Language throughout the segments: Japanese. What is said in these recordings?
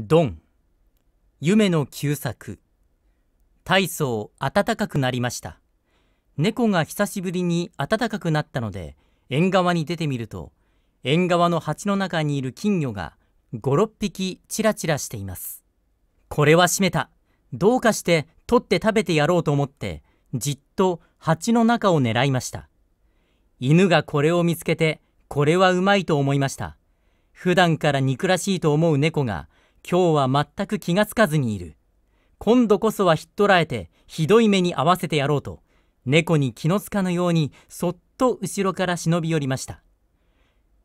ドン夢の旧作大層暖かくなりました猫が久しぶりに暖かくなったので縁側に出てみると縁側の鉢の中にいる金魚が56匹チラチラしていますこれは閉めたどうかして取って食べてやろうと思ってじっと鉢の中を狙いました犬がこれを見つけてこれはうまいと思いました普段から憎らしいと思う猫が今日は全く気がつかずにいる。今度こそはひっ捕らえて、ひどい目に遭わせてやろうと、猫に気のつかぬように、そっと後ろから忍び寄りました。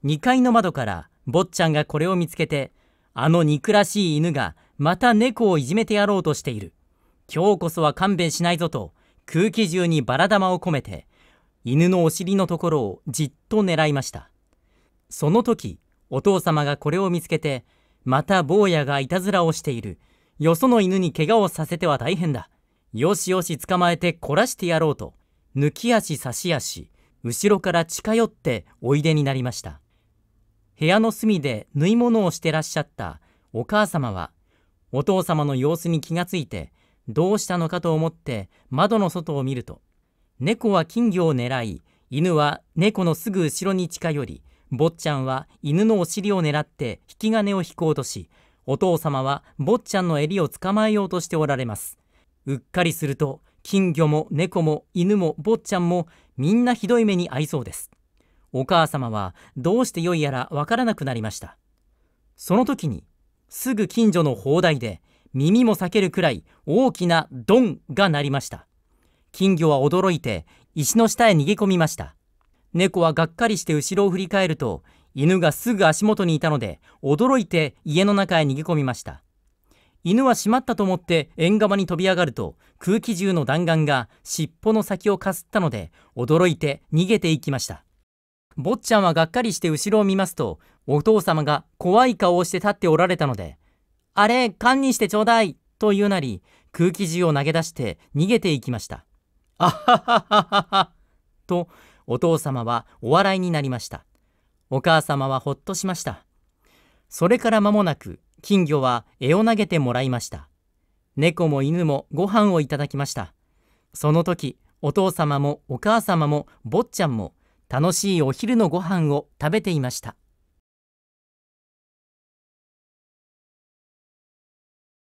2階の窓から、坊ちゃんがこれを見つけて、あの憎らしい犬が、また猫をいじめてやろうとしている。今日こそは勘弁しないぞと、空気中にバラ玉を込めて、犬のお尻のところをじっと狙いました。その時、お父様がこれを見つけて、また坊やがいたずらをしている。よその犬に怪我をさせては大変だ。よしよし捕まえて凝らしてやろうと、抜き足差し足、後ろから近寄っておいでになりました。部屋の隅で縫い物をしてらっしゃったお母様は、お父様の様子に気がついて、どうしたのかと思って窓の外を見ると、猫は金魚を狙い、犬は猫のすぐ後ろに近寄り、坊ちゃんは犬のお尻を狙って引き金を引こうとし、お父様は坊ちゃんの襟を捕まえようとしておられます。うっかりすると、金魚も猫も犬も坊ちゃんもみんなひどい目に遭いそうです。お母様はどうしてよいやらわからなくなりました。その時に、すぐ近所の砲台で耳も裂けるくらい大きなドンが鳴りました。金魚は驚いて石の下へ逃げ込みました。猫はがっかりして後ろを振り返ると、犬がすぐ足元にいたので、驚いて家の中へ逃げ込みました。犬は閉まったと思って縁側に飛び上がると、空気銃の弾丸が尻尾の先をかすったので、驚いて逃げていきました。坊ちゃんはがっかりして後ろを見ますと、お父様が怖い顔をして立っておられたので、あれ、勘にしてちょうだいと言うなり、空気銃を投げ出して逃げていきました。あはははははと、お父様はお笑いになりましたお母様はほっとしましたそれから間もなく金魚は絵を投げてもらいました猫も犬もご飯をいただきましたその時お父様もお母様も坊ちゃんも楽しいお昼のご飯を食べていました